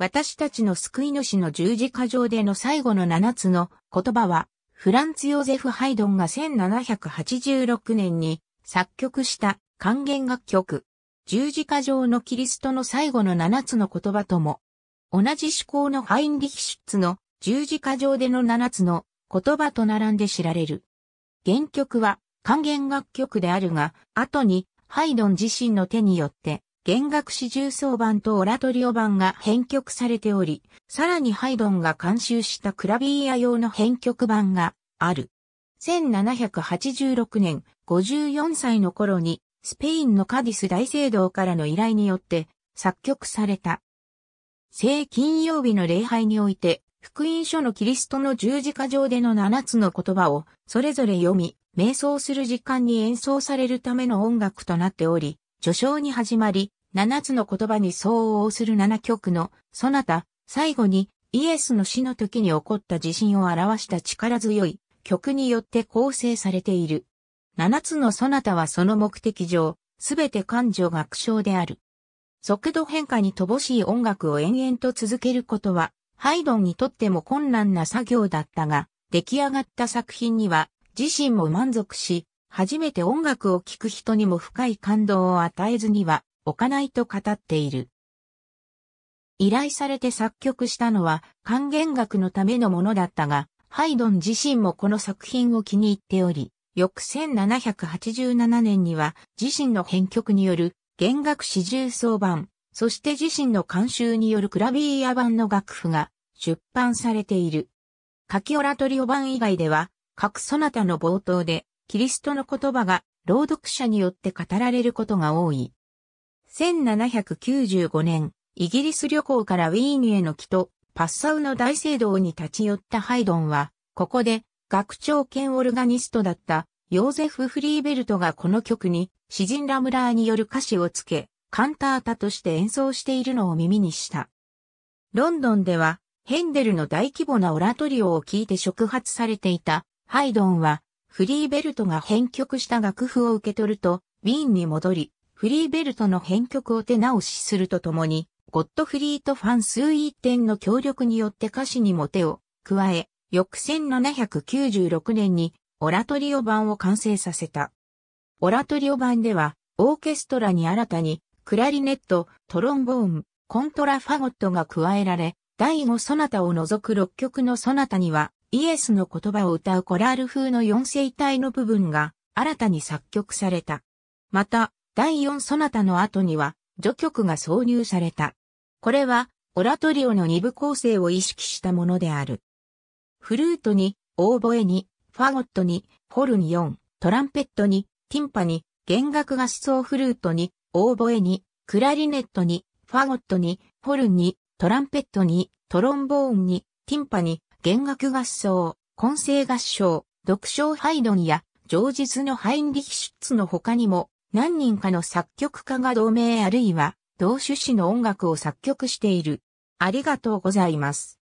私たちの救い主の十字架上での最後の七つの言葉は、フランツ・ヨーゼフ・ハイドンが1786年に作曲した還元楽曲、十字架上のキリストの最後の七つの言葉とも、同じ思考のハインリヒシュッツの十字架上での七つの言葉と並んで知られる。原曲は還元楽曲であるが、後にハイドン自身の手によって弦楽四重奏版とオラトリオ版が編曲されており、さらにハイドンが監修したクラビーヤ用の編曲版がある。1786年、54歳の頃に、スペインのカディス大聖堂からの依頼によって作曲された。聖金曜日の礼拝において、福音書のキリストの十字架上での7つの言葉をそれぞれ読み、瞑想する時間に演奏されるための音楽となっており、序章に始まり、7つの言葉に相応する7曲の、そなた、最後に、イエスの死の時に起こった地震を表した力強い曲によって構成されている。7つのそなたはその目的上、すべて感情学笑である。速度変化に乏しい音楽を延々と続けることは、ハイドンにとっても困難な作業だったが、出来上がった作品には、自身も満足し、初めて音楽を聴く人にも深い感動を与えずには置かないと語っている。依頼されて作曲したのは還元楽のためのものだったが、ハイドン自身もこの作品を気に入っており、翌1787年には自身の編曲による弦楽四重奏版、そして自身の監修によるクラビーヤ版の楽譜が出版されている。カキオラトリオ版以外では、各ソナタの冒頭で、キリストの言葉が朗読者によって語られることが多い。1795年、イギリス旅行からウィーンへの帰と、パッサウの大聖堂に立ち寄ったハイドンは、ここで学長兼オルガニストだったヨーゼフ・フリーベルトがこの曲に詩人ラムラーによる歌詞をつけ、カンタータとして演奏しているのを耳にした。ロンドンではヘンデルの大規模なオラトリオを聴いて触発されていたハイドンはフリーベルトが編曲した楽譜を受け取るとウィーンに戻りフリーベルトの編曲を手直しするとともに、ゴッドフリート・ファン数一点の協力によって歌詞にも手を加え、翌1796年にオラトリオ版を完成させた。オラトリオ版では、オーケストラに新たに、クラリネット、トロンボーン、コントラファゴットが加えられ、第5ソナタを除く6曲のソナタには、イエスの言葉を歌うコラール風の4声体の部分が新たに作曲された。また、第4ソナタの後には、序曲が挿入された。これは、オラトリオの2部構成を意識したものである。フルートに、オーボエに、ファゴットに、ホルン4、トランペットに、ティンパに、弦楽合奏フルートに、オーボエに、クラリネットに、ファゴットに、ホルンに、トランペットに、トロンボーンに、ティンパに、弦楽合奏、混声合唱、独唱ハイドンや、上日のハインリヒシュッツの他にも、何人かの作曲家が同名あるいは同種子の音楽を作曲している。ありがとうございます。